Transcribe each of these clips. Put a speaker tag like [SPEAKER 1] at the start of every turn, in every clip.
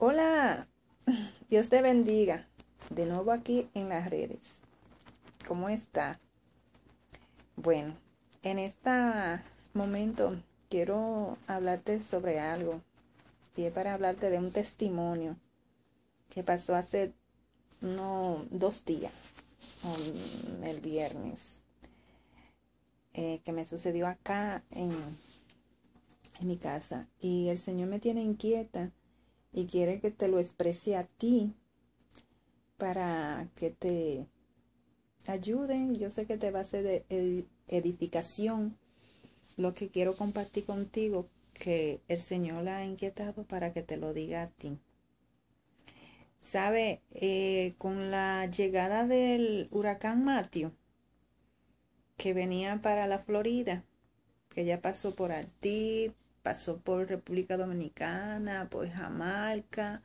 [SPEAKER 1] Hola, Dios te bendiga. De nuevo aquí en las redes. ¿Cómo está? Bueno, en este momento quiero hablarte sobre algo. Y es para hablarte de un testimonio que pasó hace no, dos días, el viernes, eh, que me sucedió acá en mi casa. Y el Señor me tiene inquieta y quiere que te lo exprese a ti para que te ayuden. Yo sé que te va a ser de edificación lo que quiero compartir contigo, que el Señor la ha inquietado para que te lo diga a ti. Sabe, eh, con la llegada del huracán Matthew, que venía para la Florida, que ya pasó por ti pasó por República Dominicana, por Jamaica,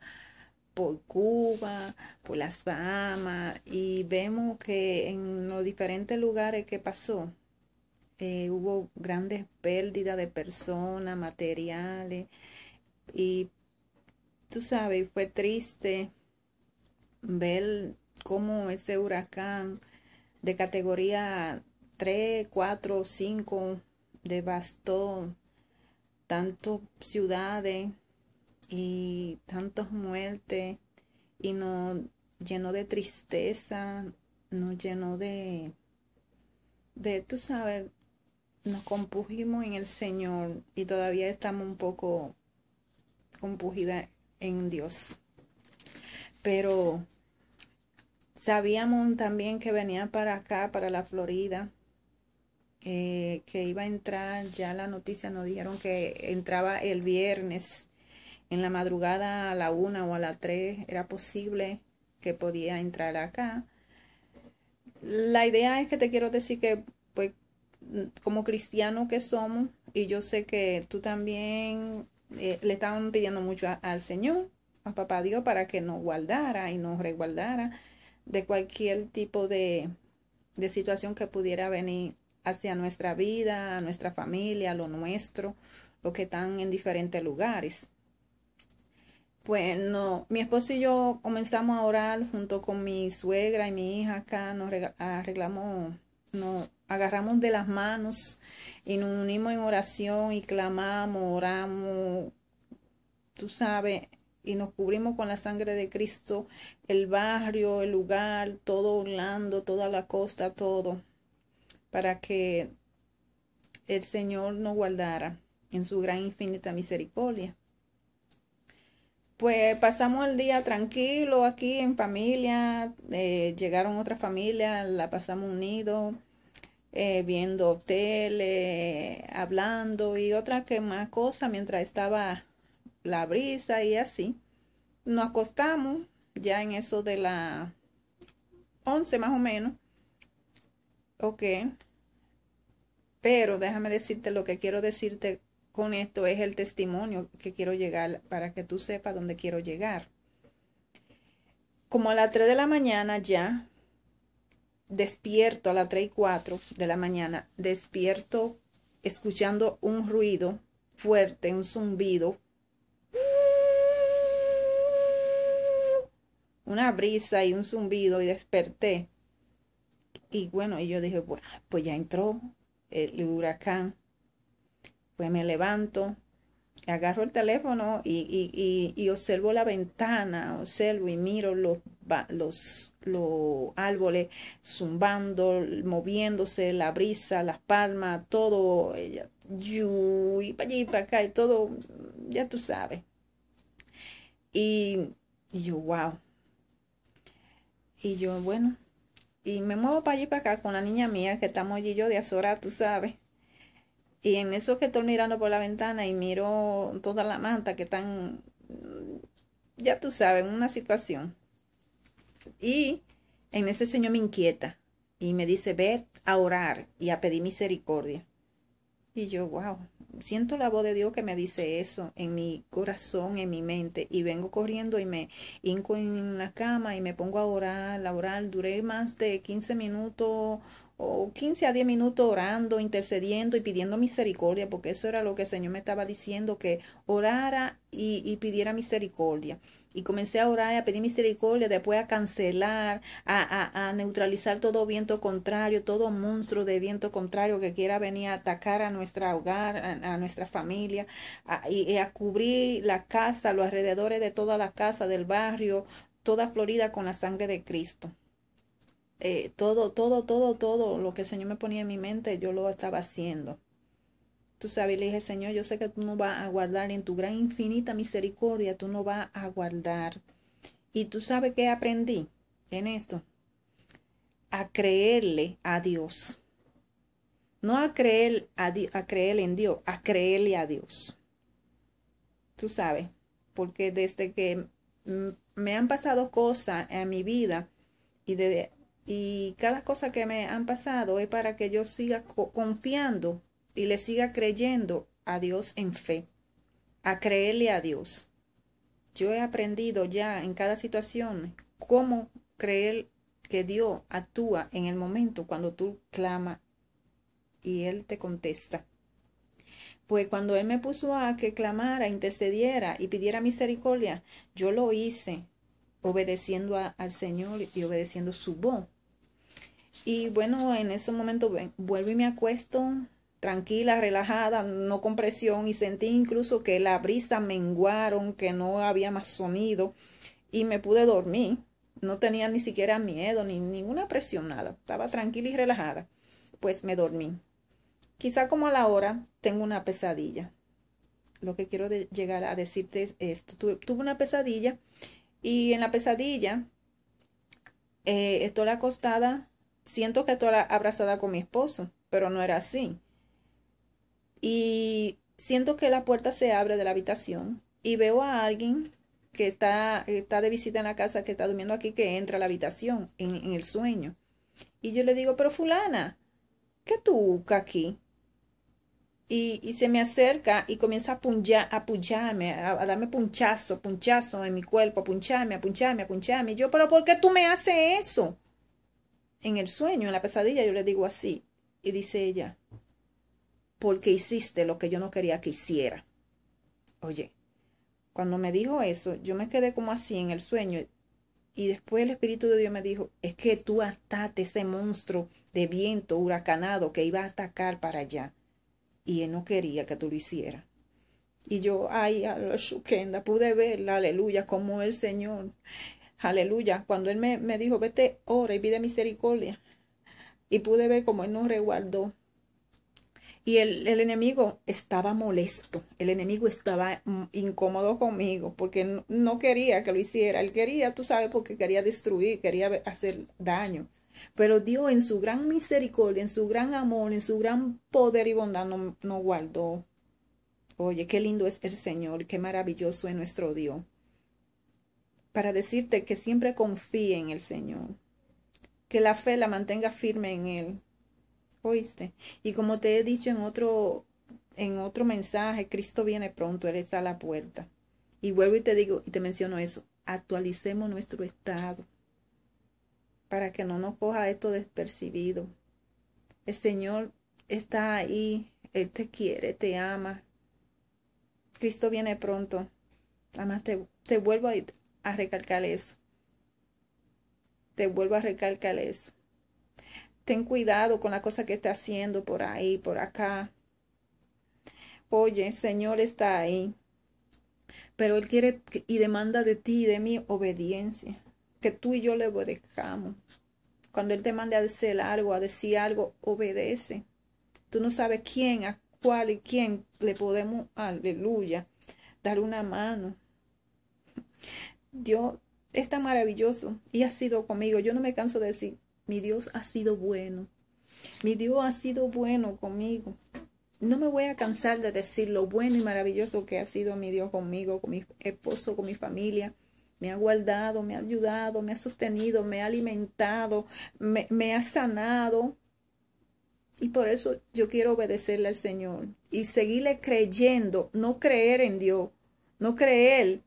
[SPEAKER 1] por Cuba, por las Bahamas, y vemos que en los diferentes lugares que pasó, eh, hubo grandes pérdidas de personas, materiales, y tú sabes, fue triste ver cómo ese huracán de categoría 3, 4, 5 devastó tantas ciudades y tantos muertes y nos llenó de tristeza, nos llenó de, de, tú sabes, nos compujimos en el Señor y todavía estamos un poco compugidas en Dios. Pero sabíamos también que venía para acá, para la Florida. Eh, que, iba a entrar, ya la noticia nos dijeron que entraba el viernes en la madrugada a la una o a la tres, era posible que podía entrar acá. La idea es que te quiero decir que, pues, como cristiano que somos, y yo sé que tú también eh, le estaban pidiendo mucho al Señor, a Papá Dios, para que nos guardara y nos resguardara de cualquier tipo de, de situación que pudiera venir hacia nuestra vida, a nuestra familia, lo nuestro, lo que están en diferentes lugares. Bueno, mi esposo y yo comenzamos a orar junto con mi suegra y mi hija acá, nos arreglamos, nos agarramos de las manos y nos unimos en oración y clamamos, oramos, tú sabes, y nos cubrimos con la sangre de Cristo, el barrio, el lugar, todo Orlando, toda la costa, todo para que el Señor nos guardara en su gran infinita misericordia. Pues pasamos el día tranquilo aquí en familia, eh, llegaron otras familias, la pasamos unido. Eh, viendo tele, hablando y otra que más cosa mientras estaba la brisa y así. Nos acostamos ya en eso de la 11 más o menos. Ok, pero déjame decirte lo que quiero decirte con esto es el testimonio que quiero llegar para que tú sepas dónde quiero llegar. Como a las 3 de la mañana ya, despierto a las 3 y 4 de la mañana, despierto escuchando un ruido fuerte, un zumbido. Una brisa y un zumbido y desperté. Y bueno, y yo dije, pues ya entró el huracán. Pues me levanto, agarro el teléfono y, y, observo la ventana, observo y miro los, los, los árboles zumbando, moviéndose, la brisa, las palmas, todo, y para allí y para acá, y todo, ya tú sabes. y yo, wow. Y yo, bueno, y me muevo para allí para acá con la niña mía que estamos allí yo de Azora, tú sabes. Y en eso que estoy mirando por la ventana y miro toda la manta que están, ya tú sabes, en una situación. Y en eso el Señor me inquieta y me dice, ve a orar y a pedir misericordia. Y yo, wow, siento la voz de Dios que me dice eso en mi corazón, en mi mente, y vengo corriendo y me hinco en la cama y me pongo a orar, a orar. Duré más de 15 minutos o 15 a 10 minutos orando, intercediendo y pidiendo misericordia, porque eso era lo que el Señor me estaba diciendo, que orara y, y pidiera misericordia y comencé a orar, a pedir misericordia, después a cancelar, a, a, neutralizar todo viento contrario, todo monstruo de viento contrario que quiera venir a atacar a nuestro hogar, a, nuestra familia, y, a cubrir la casa, los alrededores de toda la casa, del barrio, toda Florida con la sangre de Cristo. Eh, todo, todo, todo, todo lo que el Señor me ponía en mi mente, yo lo estaba haciendo. Tú sabes, le dije, Señor, yo sé que tú no vas a guardar en tu gran infinita misericordia, tú no vas a guardar. Y tú sabes que aprendí en esto, a creerle a Dios. No a creer, a, creer en Dios, a creerle a Dios. Tú sabes, porque desde que me han pasado cosas en mi vida y, y cada cosa que me han pasado es para que yo siga confiando y le siga creyendo a Dios en fe, a creerle a Dios. Yo he aprendido ya en cada situación cómo creer que Dios actúa en el momento cuando tú clamas y Él te contesta. Pues cuando Él me puso a que clamara, intercediera y pidiera misericordia, yo lo hice obedeciendo al Señor y obedeciendo su voz. Y bueno, en ese momento vuelvo y me acuesto, tranquila, relajada, no con presión y sentí incluso que la brisa menguaron, que no había más sonido y me pude dormir. No tenía ni siquiera miedo ni ninguna presión, nada. Estaba tranquila y relajada. Pues me dormí. Quizá como a la hora tengo una pesadilla. Lo que quiero llegar a decirte es esto. tuve una pesadilla y en la pesadilla eh, estoy acostada, siento que estoy abrazada con mi esposo, pero no era así y siento que la puerta se abre de la habitación y veo a alguien que está, está de visita en la casa, que está durmiendo aquí, que entra a la habitación en, el sueño. Y yo le digo, pero fulana, ¿qué tú buscas aquí? Y, se me acerca y comienza a, punja, a puncharme, a, darme punchazo, punchazo en mi cuerpo, a puncharme, a puncharme, a puncharme. Y yo, pero ¿por qué tú me haces eso? En el sueño, en la pesadilla, yo le digo así. Y dice ella, porque hiciste lo que yo no quería que hiciera. Oye, cuando me dijo eso, yo me quedé como así en el sueño y después el Espíritu de Dios me dijo, es que tú ataste ese monstruo de viento huracanado que iba a atacar para allá. Y él no quería que tú lo hicieras. Y yo, ay, a la pude ver, aleluya, como el Señor, aleluya, cuando él me, me dijo, vete, ora y pide misericordia. Y pude ver como él nos resguardó, y el, el, enemigo estaba molesto, el enemigo estaba mm, incómodo conmigo porque no quería que lo hiciera, él quería, tú sabes, porque quería destruir, quería hacer daño. Pero Dios en su gran misericordia, en su gran amor, en su gran poder y bondad no, no guardó. Oye, qué lindo es el Señor, qué maravilloso es nuestro Dios. Para decirte que siempre confíe en el Señor, que la fe la mantenga firme en Él, Oíste. Y como te he dicho en otro, en otro mensaje, Cristo viene pronto, Él está a la puerta. Y vuelvo y te digo, y te menciono eso, actualicemos nuestro estado para que no nos coja esto despercibido. El Señor está ahí, Él te quiere, te ama. Cristo viene pronto. Además, te, te vuelvo a, a recalcar eso. Te vuelvo a recalcar eso ten cuidado con la cosa que está haciendo por ahí, por acá. Oye, el Señor está ahí. Pero Él quiere y demanda de ti y de mí obediencia. Que tú y yo le obedezcamos. Cuando Él te mande a decir algo, a decir algo, obedece. Tú no sabes quién, a cuál y quién le podemos, aleluya, dar una mano. Dios está maravilloso y ha sido conmigo. Yo no me canso de decir mi Dios ha sido bueno. Mi Dios ha sido bueno conmigo. No me voy a cansar de decir lo bueno y maravilloso que ha sido mi Dios conmigo, con mi esposo, con mi familia. Me ha guardado, me ha ayudado, me ha sostenido, me ha alimentado, me, ha sanado. Y por eso yo quiero obedecerle al Señor y seguirle creyendo, no creer en Dios, no creer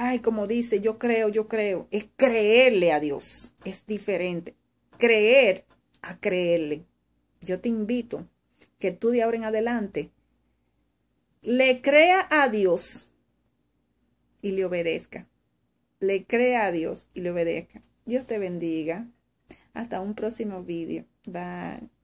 [SPEAKER 1] ay, como dice, yo creo, yo creo, es creerle a Dios, es diferente. Creer a creerle. Yo te invito que tú de ahora en adelante le crea a Dios y le obedezca. Le crea a Dios y le obedezca. Dios te bendiga. Hasta un próximo vídeo. Bye.